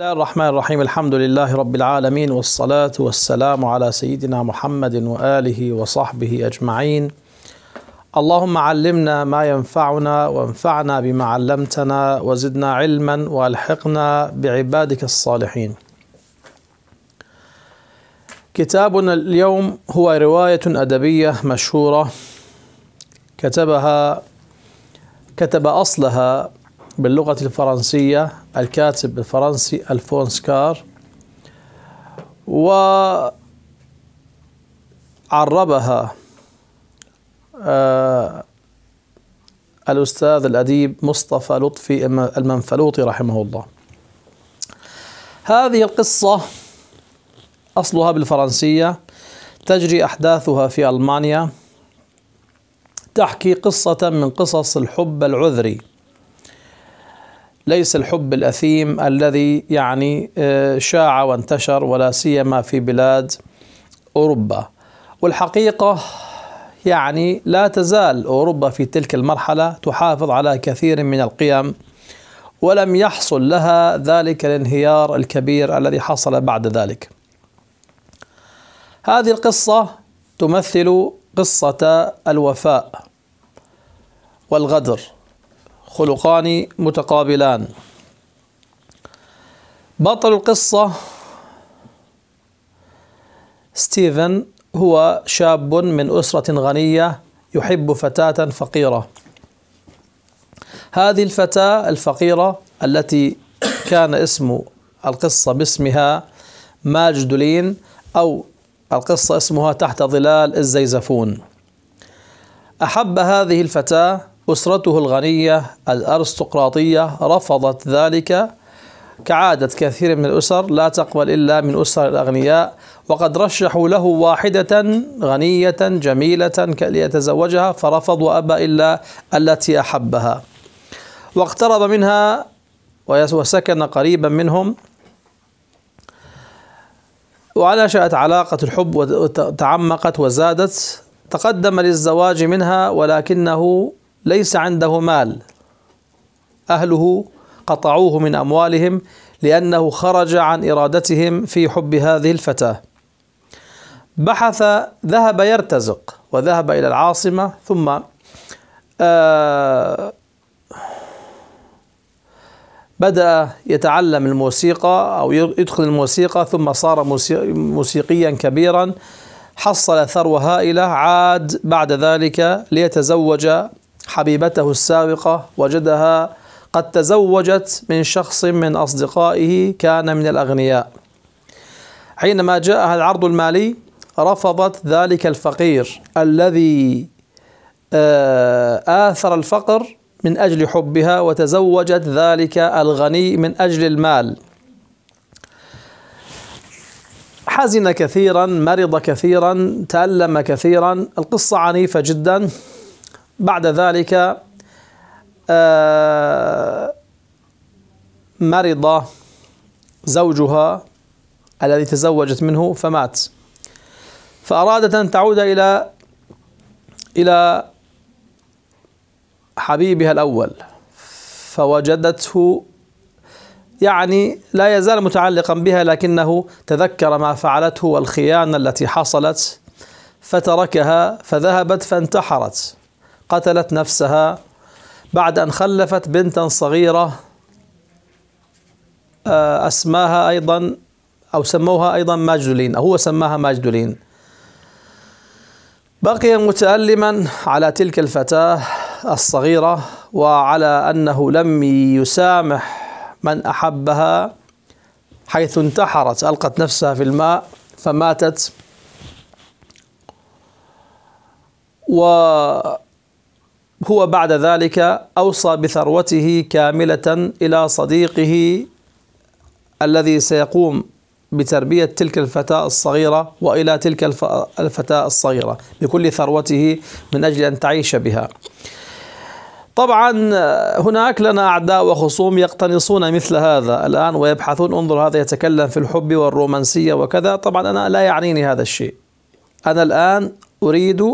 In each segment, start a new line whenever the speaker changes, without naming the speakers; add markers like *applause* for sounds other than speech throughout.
الله الرحمن الرحيم الحمد لله رب العالمين والصلاة والسلام على سيدنا محمد وآله وصحبه أجمعين اللهم علمنا ما ينفعنا وانفعنا بما علمتنا وزدنا علما والحقنا بعبادك الصالحين كتابنا اليوم هو رواية أدبية مشهورة كتبها كتب أصلها باللغة الفرنسية الكاتب الفرنسي ألفونس كار وعربها آه، الأستاذ الأديب مصطفى لطفي المنفلوطي رحمه الله هذه القصة أصلها بالفرنسية تجري أحداثها في ألمانيا تحكي قصة من قصص الحب العذري ليس الحب الاثيم الذي يعني آه، شاع وانتشر ولا سيما في بلاد اوروبا والحقيقه يعني لا تزال اوروبا في تلك المرحله تحافظ على كثير من القيم ولم يحصل لها ذلك الانهيار الكبير الذي حصل بعد ذلك. هذه القصه تمثل قصه الوفاء والغدر خلقان متقابلان بطل القصة ستيفن هو شاب من أسرة غنية يحب فتاة فقيرة هذه الفتاة الفقيرة التي كان اسم القصة باسمها ماجدولين أو القصة اسمها تحت ظلال الزيزفون أحب هذه الفتاة أسرته الغنية الأرستقراطية رفضت ذلك كعادة كثير من الأسر لا تقبل إلا من أسر الأغنياء وقد رشحوا له واحدة غنية جميلة ليتزوجها فرفض وأبى إلا التي أحبها واقترب منها وسكن قريبا منهم ونشأت علاقة الحب وتعمقت وزادت تقدم للزواج منها ولكنه ليس عنده مال أهله قطعوه من أموالهم لأنه خرج عن إرادتهم في حب هذه الفتاة بحث ذهب يرتزق وذهب إلى العاصمة ثم آه، بدأ يتعلم الموسيقى أو يدخل الموسيقى ثم صار موسيقيا كبيرا حصل ثروة هائلة عاد بعد ذلك ليتزوج حبيبته السابقة وجدها قد تزوجت من شخص من أصدقائه كان من الأغنياء حينما جاءها العرض المالي رفضت ذلك الفقير الذي آه، آثر الفقر من أجل حبها وتزوجت ذلك الغني من أجل المال حزن كثيرا مرض كثيرا تألم كثيرا القصة عنيفة جدا بعد ذلك آه، مرض زوجها الذي تزوجت منه فمات فأرادت أن تعود إلى إلى حبيبها الأول فوجدته يعني لا يزال متعلقا بها لكنه تذكر ما فعلته والخيانة التي حصلت فتركها فذهبت فانتحرت قتلت نفسها بعد أن خلفت بنتا صغيرة آه، أسماها أيضا أو سموها أيضا ماجدولين أو هو سماها ماجدولين بقي متألما على تلك الفتاة الصغيرة وعلى أنه لم يسامح من أحبها حيث انتحرت ألقت نفسها في الماء فماتت و هو بعد ذلك أوصى بثروته كاملة إلى صديقه الذي سيقوم بتربية تلك الفتاة الصغيرة وإلى تلك الفتاة الصغيرة بكل ثروته من أجل أن تعيش بها طبعا هناك لنا أعداء وخصوم يقتنصون مثل هذا الآن ويبحثون انظر هذا يتكلم في الحب والرومانسية وكذا طبعا أنا لا يعنيني هذا الشيء أنا الآن أريد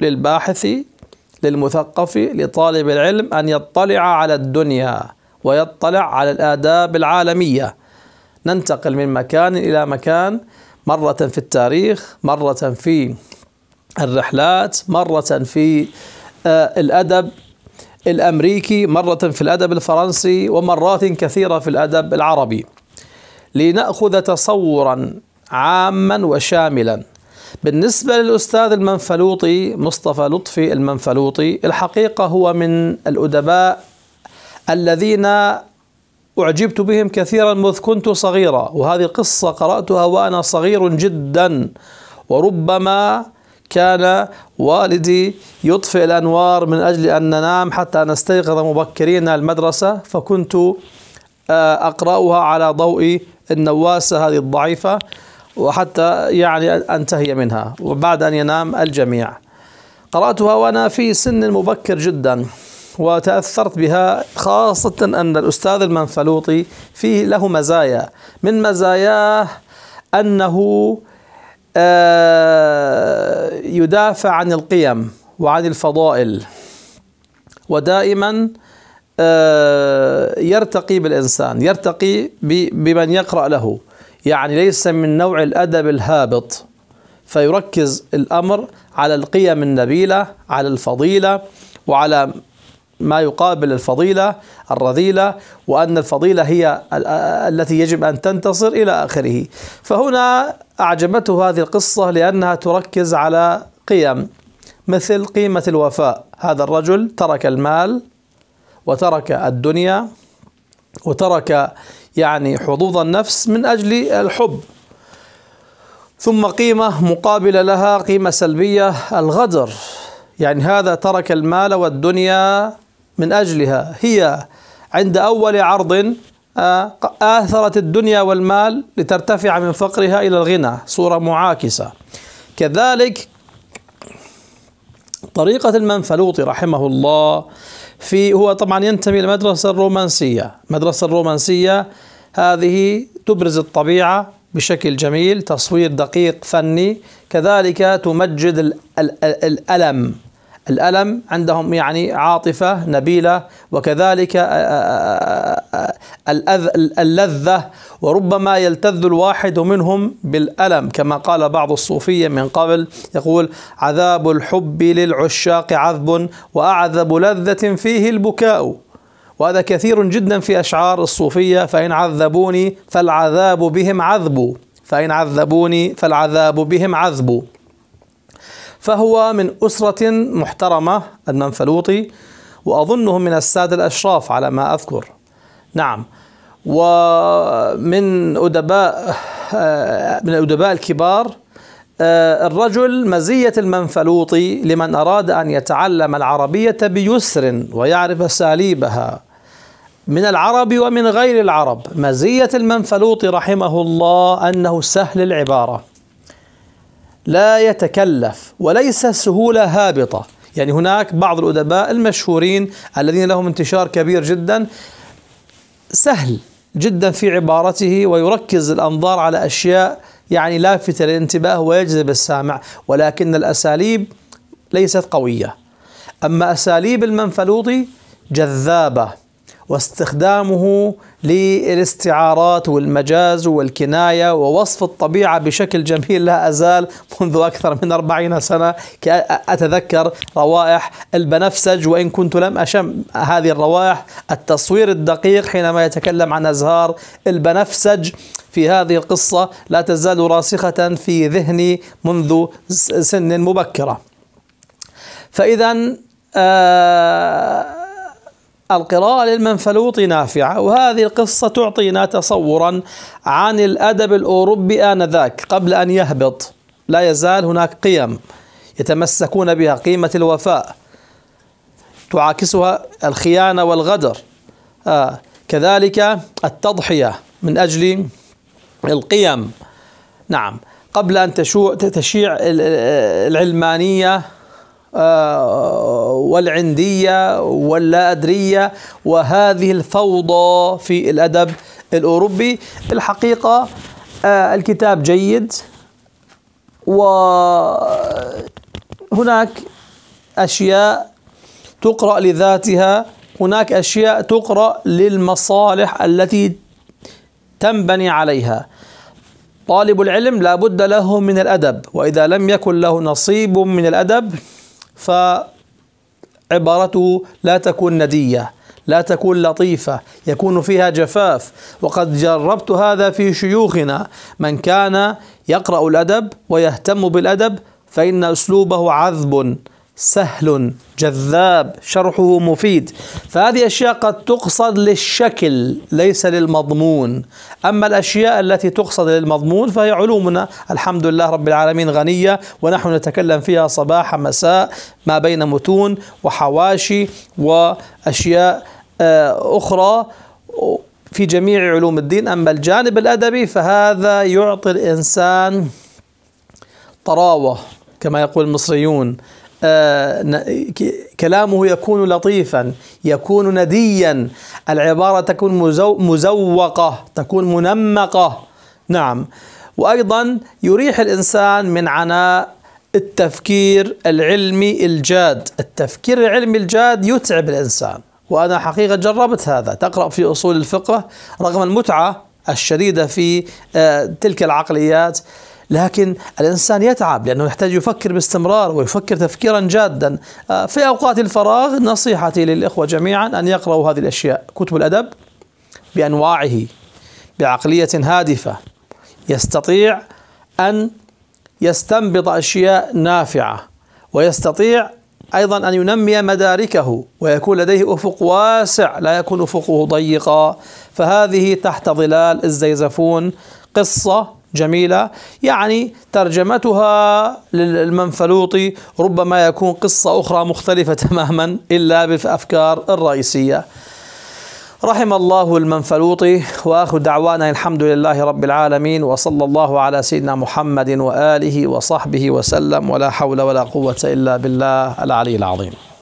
للباحث للمثقف لطالب العلم أن يطلع على الدنيا ويطلع على الآداب العالمية ننتقل من مكان إلى مكان مرة في التاريخ مرة في الرحلات مرة في آه، الأدب الأمريكي مرة في الأدب الفرنسي ومرات كثيرة في الأدب العربي لنأخذ تصورا عاما وشاملا بالنسبة للأستاذ المنفلوطي مصطفى لطفي المنفلوطي الحقيقة هو من الأدباء الذين أعجبت بهم كثيرا مذ كنت صغيرا وهذه قصة قرأتها وأنا صغير جدا وربما كان والدي يطفئ الأنوار من أجل أن ننام حتى نستيقظ مبكرين المدرسة فكنت آه، أقرأها على ضوء النواسة هذه الضعيفة وحتى يعني أنتهي منها وبعد أن ينام الجميع قرأتها وأنا في سن مبكر جدا وتأثرت بها خاصة أن الأستاذ المنفلوطي فيه له مزايا من مزاياه أنه آه، يدافع عن القيم وعن الفضائل ودائما آه، يرتقي بالإنسان يرتقي بمن يقرأ له يعني ليس من نوع الأدب الهابط فيركز الأمر على القيم النبيلة على الفضيلة وعلى ما يقابل الفضيلة الرذيلة وأن الفضيلة هي التي يجب أن تنتصر إلى آخره فهنا أعجبته هذه القصة لأنها تركز على قيم مثل قيمة الوفاء هذا الرجل ترك المال وترك الدنيا وترك يعني حظوظ النفس من أجل الحب ثم قيمة مقابلة لها قيمة سلبية الغدر يعني هذا ترك المال والدنيا من أجلها هي عند أول عرض آه، آثرت الدنيا والمال لترتفع من فقرها إلى الغنى صورة معاكسة كذلك طريقة المنفلوطي رحمه الله في هو طبعا ينتمي للمدرسة الرومانسية المدرسة الرومانسية هذه تبرز الطبيعة بشكل جميل تصوير دقيق فني كذلك تمجد الألم الألم عندهم يعني عاطفة نبيلة وكذلك آه، آه، آه، اللذة وربما يلتذ الواحد منهم بالألم كما قال بعض الصوفية من قبل يقول عذاب الحب للعشاق عذب وأعذب لذة فيه البكاء وهذا كثير جدا في أشعار الصوفية فإن عذبوني فالعذاب بهم عذب فإن عذبوني فالعذاب بهم عذب فهو من أسرة محترمة المنفلوطي وأظنهم من السادة الأشراف على ما أذكر نعم ومن أدباء من الأدباء الكبار آه، الرجل مزية المنفلوطي لمن أراد أن يتعلم العربية بيسر ويعرف أساليبها من العرب ومن غير العرب مزية المنفلوطي رحمه الله أنه سهل العبارة لا يتكلف وليس سهولة هابطة يعني هناك بعض الأدباء المشهورين الذين لهم انتشار كبير جدا سهل جدا في عبارته ويركز الأنظار على أشياء يعني لافتة للانتباه ويجذب السامع ولكن الأساليب ليست قوية أما أساليب المنفلوطي جذابة واستخدامه للاستعارات والمجاز والكناية ووصف الطبيعة بشكل جميل لا أزال منذ أكثر من أربعين سنة أتذكر روائح البنفسج وإن كنت لم أشم هذه الروائح التصوير الدقيق حينما يتكلم عن أزهار البنفسج في هذه القصة لا تزال راسخة في ذهني منذ سن مبكرة فإذا آه القراءة للمنفلوط نافعة وهذه القصة تعطينا تصورا عن الأدب الأوروبي آنذاك قبل أن يهبط لا يزال هناك قيم يتمسكون بها قيمة الوفاء تعاكسها الخيانة والغدر آه. كذلك التضحية من أجل القيم نعم قبل أن تشيع العلمانية آه، والعندية واللا أدرية وهذه الفوضى في الأدب الأوروبي الحقيقة آه، الكتاب جيد وهناك أشياء تقرأ لذاتها هناك أشياء تقرأ للمصالح التي تنبني عليها طالب العلم لابد له من الأدب وإذا لم يكن له نصيب من الأدب فعبارته لا تكون نديه لا تكون لطيفة يكون فيها جفاف وقد جربت هذا في شيوخنا من كان يقرأ الأدب ويهتم بالأدب فإن أسلوبه عذب سهل جذاب شرحه مفيد فهذه أشياء قد تقصد للشكل ليس للمضمون أما الأشياء التي تقصد للمضمون فهي علومنا الحمد لله رب العالمين غنية ونحن نتكلم فيها صباح مساء ما بين متون وحواشي وأشياء آه، أخرى في جميع علوم الدين أما الجانب الأدبي فهذا يعطي الإنسان طراوة كما يقول المصريون آه، كلامه يكون لطيفا يكون نديا العبارة تكون مزوقة تكون منمقة نعم وأيضا يريح الإنسان من عناء التفكير العلمي الجاد التفكير العلمي الجاد يتعب الإنسان وأنا حقيقة جربت هذا تقرأ في أصول الفقه رغم المتعة الشديدة في آه، تلك العقليات لكن الإنسان يتعب لأنه يحتاج يفكر باستمرار ويفكر تفكيرا جادا آه، في أوقات الفراغ نصيحتي للإخوة جميعا أن يقرأوا هذه الأشياء كتب الأدب بأنواعه بعقلية هادفة يستطيع أن يستنبط أشياء نافعة ويستطيع أيضا أن ينمي مداركه ويكون لديه أفق واسع لا يكون أفقه ضيقا فهذه تحت ظلال الزيزفون قصة جميلة يعني ترجمتها للمنفلوطي ربما يكون قصة أخرى مختلفة *laughs* تماما إلا بالأفكار الرئيسية رحم الله المنفلوطي واخر دعوانا الحمد لله رب العالمين وصلى الله على سيدنا محمد واله وصحبه وسلم ولا حول ولا قوه الا بالله العلي العظيم